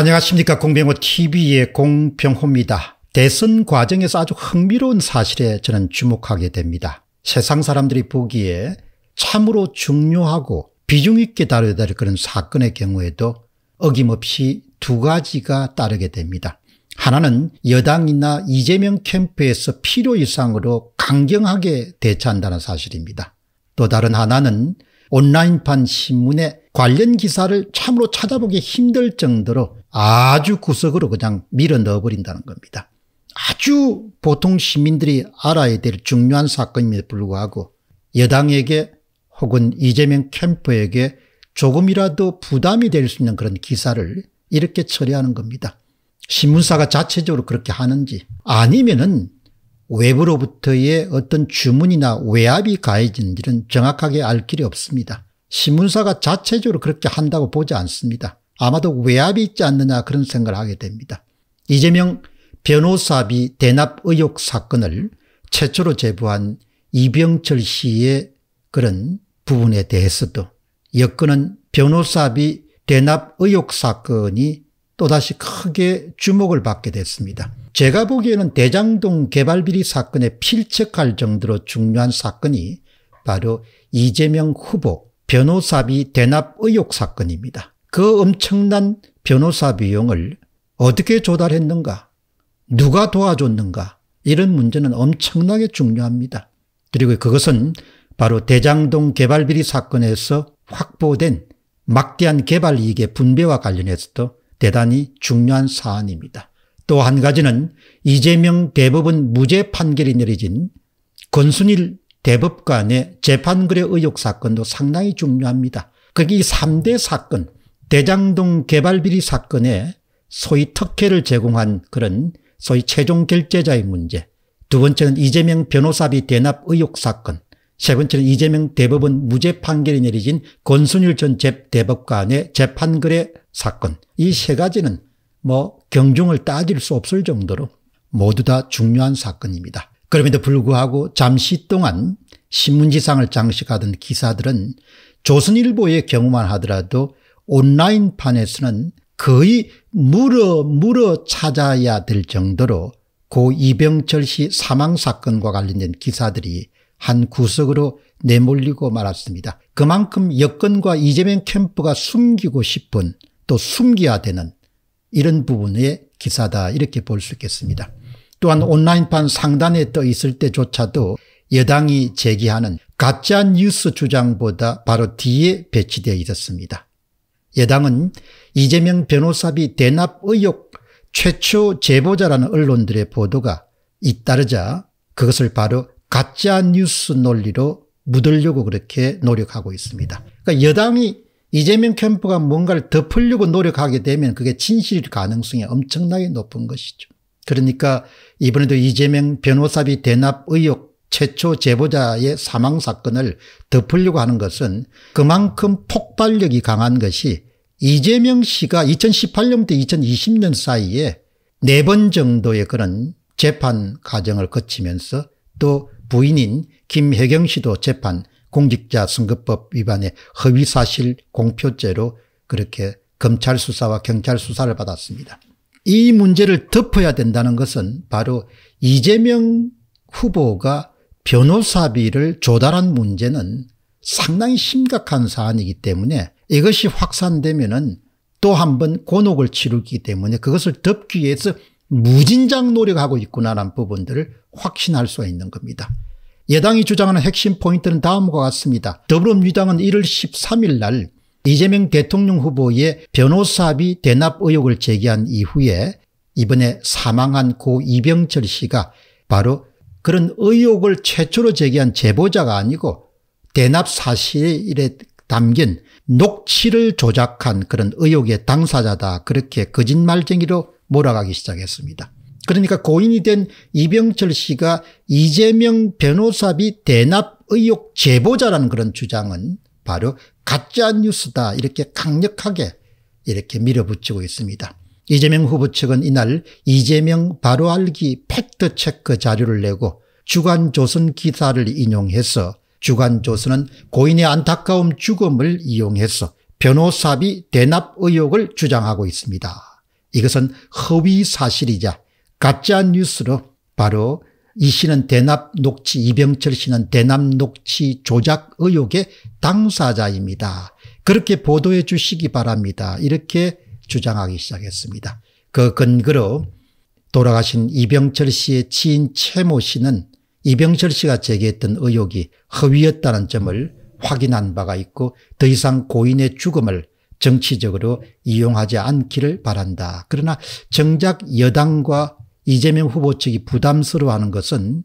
안녕하십니까 공병호TV의 공병호입니다. 대선 과정에서 아주 흥미로운 사실에 저는 주목하게 됩니다. 세상 사람들이 보기에 참으로 중요하고 비중 있게 다뤄야 될 그런 사건의 경우에도 어김없이 두 가지가 따르게 됩니다. 하나는 여당이나 이재명 캠프에서 필요 이상으로 강경하게 대처한다는 사실입니다. 또 다른 하나는 온라인판 신문에 관련 기사를 참으로 찾아보기 힘들 정도로 아주 구석으로 그냥 밀어 넣어버린다는 겁니다. 아주 보통 시민들이 알아야 될 중요한 사건임에도 불구하고 여당에게 혹은 이재명 캠프에게 조금이라도 부담이 될 수 있는 그런 기사를 이렇게 처리하는 겁니다. 신문사가 자체적으로 그렇게 하는지 아니면은 외부로부터의 어떤 주문이나 외압이 가해진지는 정확하게 알 길이 없습니다. 신문사가 자체적으로 그렇게 한다고 보지 않습니다. 아마도 외압이 있지 않느냐 그런 생각을 하게 됩니다. 이재명 변호사비 대납 의혹 사건을 최초로 제보한 이병철 씨의 그런 부분에 대해서도 여건은 변호사비 대납 의혹 사건이 또다시 크게 주목을 받게 됐습니다. 제가 보기에는 대장동 개발비리 사건에 필적할 정도로 중요한 사건이 바로 이재명 후보 변호사비 대납 의혹 사건입니다. 그 엄청난 변호사 비용을 어떻게 조달했는가, 누가 도와줬는가, 이런 문제는 엄청나게 중요합니다. 그리고 그것은 바로 대장동 개발비리 사건에서 확보된 막대한 개발 이익의 분배와 관련해서도 대단히 중요한 사안입니다. 또 한 가지는 이재명 대법원 무죄 판결이 내려진 권순일 대법관의 재판거래 의혹 사건도 상당히 중요합니다. 그게 3대 사건, 대장동 개발비리 사건에 소위 특혜를 제공한 그런 소위 최종 결제자의 문제 두 번째는 이재명 변호사비 대납 의혹 사건 세 번째는 이재명 대법원 무죄 판결이 내려진 권순일 전 대법관의 재판글의 사건 이 세 가지는 뭐 경중을 따질 수 없을 정도로 모두 다 중요한 사건입니다. 그럼에도 불구하고 잠시 동안 신문지상을 장식하던 기사들은 조선일보의 경우만 하더라도 온라인판에서는 거의 물어 물어 찾아야 될 정도로 고 이병철 씨 사망 사건과 관련된 기사들이 한 구석으로 내몰리고 말았습니다. 그만큼 여건과 이재명 캠프가 숨기고 싶은 또 숨겨야 되는 이런 부분의 기사다 이렇게 볼 수 있겠습니다. 또한 온라인판 상단에 떠 있을 때조차도 여당이 제기하는 가짜뉴스 주장보다 바로 뒤에 배치되어 있었습니다. 여당은 이재명 변호사비 대납 의혹 최초 제보자라는 언론들의 보도가 잇따르자 그것을 바로 가짜 뉴스 논리로 묻으려고 그렇게 노력하고 있습니다. 그러니까 여당이 이재명 캠프가 뭔가를 덮으려고 노력하게 되면 그게 진실 일 가능성이 엄청나게 높은 것이죠. 그러니까 이번에도 이재명 변호사비 대납 의혹 최초 제보자의 사망 사건을 덮으려고 하는 것은 그만큼 폭발력이 강한 것이 이재명 씨가 2018년부터 2020년 사이에 네 번 정도의 그런 재판 과정을 거치면서 또 부인인 김혜경 씨도 재판 공직자 선거법 위반의 허위사실 공표죄로 그렇게 검찰 수사와 경찰 수사를 받았습니다. 이 문제를 덮어야 된다는 것은 바로 이재명 후보가 변호사비를 조달한 문제는 상당히 심각한 사안이기 때문에 이것이 확산되면은 또한 번 곤혹을 치르기 때문에 그것을 덮기 위해서 무진장 노력하고 있구나라는 부분들을 확신할 수가 있는 겁니다. 여당이 주장하는 핵심 포인트는 다음과 같습니다. 더불어민주당은 1월 13일 날 이재명 대통령 후보의 변호사비 대납 의혹을 제기한 이후에 이번에 사망한 고 이병철 씨가 바로 그런 의혹을 최초로 제기한 제보자가 아니고 대납 사실에 담긴 녹취를 조작한 그런 의혹의 당사자다 그렇게 거짓말쟁이로 몰아가기 시작했습니다. 그러니까 고인이 된 이병철 씨가 이재명 변호사비 대납 의혹 제보자라는 그런 주장은 바로 가짜뉴스다 이렇게 강력하게 이렇게 밀어붙이고 있습니다. 이재명 후보 측은 이날 이재명 바로 알기 팩트체크 자료를 내고 주간조선 기사를 인용해서 주간 조선은 고인의 안타까운 죽음을 이용해서 변호사비 대납 의혹을 주장하고 있습니다. 이것은 허위 사실이자 가짜 뉴스로 바로 이 씨는 대납 녹취 이병철 씨는 대납 녹취 조작 의혹의 당사자입니다. 그렇게 보도해 주시기 바랍니다. 이렇게 주장하기 시작했습니다. 그 근거로 돌아가신 이병철 씨의 지 최모 씨는 이병철 씨가 제기했던 의혹이 허위였다는 점을 확인한 바가 있고 더 이상 고인의 죽음을 정치적으로 이용하지 않기를 바란다. 그러나 정작 여당과 이재명 후보 측이 부담스러워하는 것은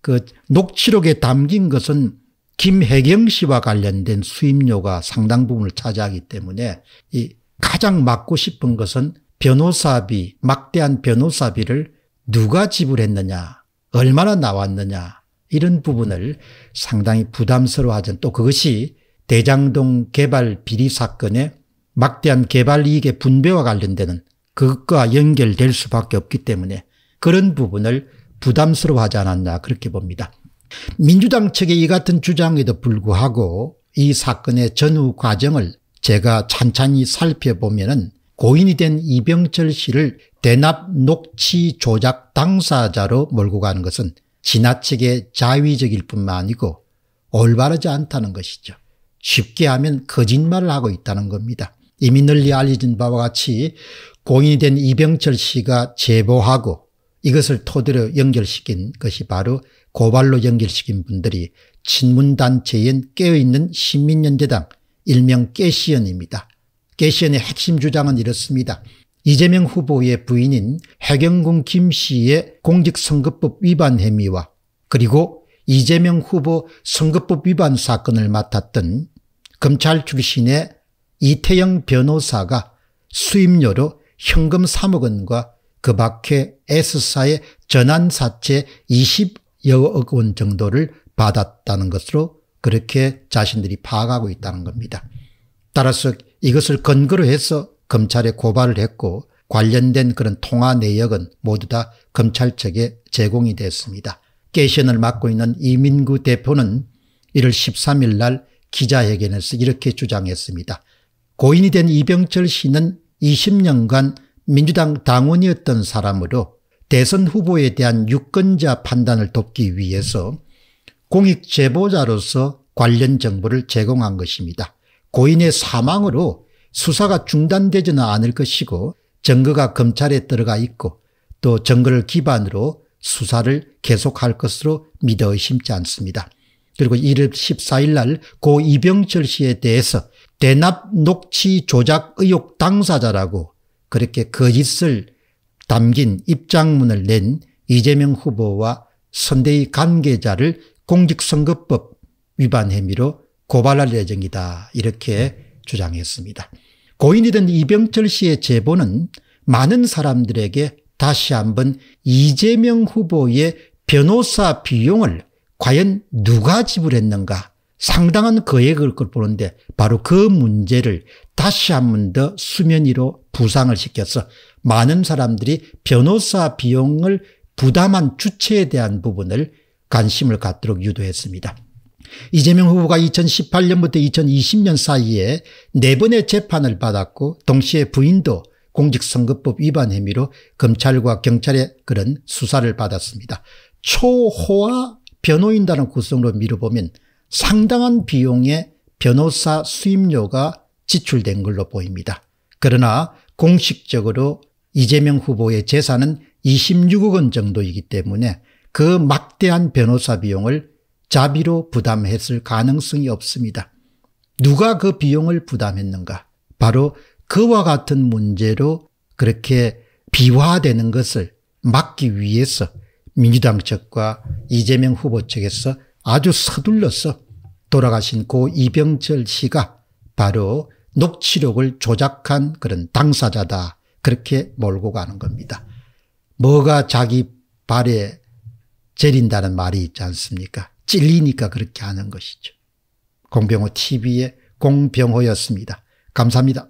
그 녹취록에 담긴 것은 김혜경 씨와 관련된 수임료가 상당 부분을 차지하기 때문에 이 가장 막고 싶은 것은 변호사비 막대한 변호사비를 누가 지불했느냐 얼마나 나왔느냐 이런 부분을 상당히 부담스러워하던 또 그것이 대장동 개발 비리 사건의 막대한 개발 이익의 분배와 관련되는 그것과 연결될 수밖에 없기 때문에 그런 부분을 부담스러워하지 않았나 그렇게 봅니다. 민주당 측의 이 같은 주장에도 불구하고 이 사건의 전후 과정을 제가 찬찬히 살펴보면 은 고인이 된 이병철 씨를 대납 녹취 조작 당사자로 몰고 가는 것은 지나치게 자위적일 뿐만 아니고 올바르지 않다는 것이죠. 쉽게 하면 거짓말을 하고 있다는 겁니다. 이미 널리 알려진 바와 같이 고인이 된 이병철 씨가 제보하고 이것을 토대로 연결시킨 것이 바로 고발로 연결시킨 분들이 친문단체인 깨어있는 시민연대당 일명 깨시연입니다. 게시언의 핵심 주장은 이렇습니다. 이재명 후보의 부인인 해경군 김 씨의 공직선거법 위반 혐의와 그리고 이재명 후보 선거법 위반 사건을 맡았던 검찰 출신의 이태영 변호사가 수임료로 현금 3억 원과 그 밖에 S사의 전환사채 20여억 원 정도를 받았다는 것으로 그렇게 자신들이 파악하고 있다는 겁니다. 따라서 이것을 근거로 해서 검찰에 고발을 했고 관련된 그런 통화 내역은 모두 다 검찰 측에 제공이 됐습니다. 깨션을 맡고 있는 이민구 대표는 이를 13일 날 기자회견에서 이렇게 주장했습니다. 고인이 된 이병철 씨는 20년간 민주당 당원이었던 사람으로 대선 후보에 대한 유권자 판단을 돕기 위해서 공익 제보자로서 관련 정보를 제공한 것입니다. 고인의 사망으로 수사가 중단되지는 않을 것이고 증거가 검찰에 들어가 있고 또 증거를 기반으로 수사를 계속할 것으로 믿어 의심치 않습니다. 그리고 1월 14일 날 고 이병철 씨에 대해서 대납 녹취 조작 의혹 당사자라고 그렇게 거짓을 그 담긴 입장문을 낸 이재명 후보와 선대위 관계자를 공직선거법 위반 혐의로 고발할 예정이다. 이렇게 주장했습니다. 고인이 된 이병철 씨의 제보는 많은 사람들에게 다시 한번 이재명 후보의 변호사 비용을 과연 누가 지불했는가 상당한 거액을 보는데 바로 그 문제를 다시 한번더 수면 위로 부상을 시켜서 많은 사람들이 변호사 비용을 부담한 주체에 대한 부분을 관심을 갖도록 유도했습니다. 이재명 후보가 2018년부터 2020년 사이에 4번의 재판을 받았고 동시에 부인도 공직선거법 위반 혐의로 검찰과 경찰의 그런 수사를 받았습니다. 초호화 변호인단을 구성으로 미뤄보면 상당한 비용의 변호사 수임료가 지출된 걸로 보입니다. 그러나 공식적으로 이재명 후보의 재산은 26억 원 정도이기 때문에 그 막대한 변호사 비용을 자비로 부담했을 가능성이 없습니다. 누가 그 비용을 부담했는가? 바로 그와 같은 문제로 그렇게 비화되는 것을 막기 위해서 민주당 측과 이재명 후보 측에서 아주 서둘러서 돌아가신 고 이병철 씨가 바로 녹취록을 조작한 그런 당사자다. 그렇게 몰고 가는 겁니다. 뭐가 자기 발에 재린다는 말이 있지 않습니까? 찔리니까 그렇게 하는 것이죠. 공병호 TV의 공병호였습니다. 감사합니다.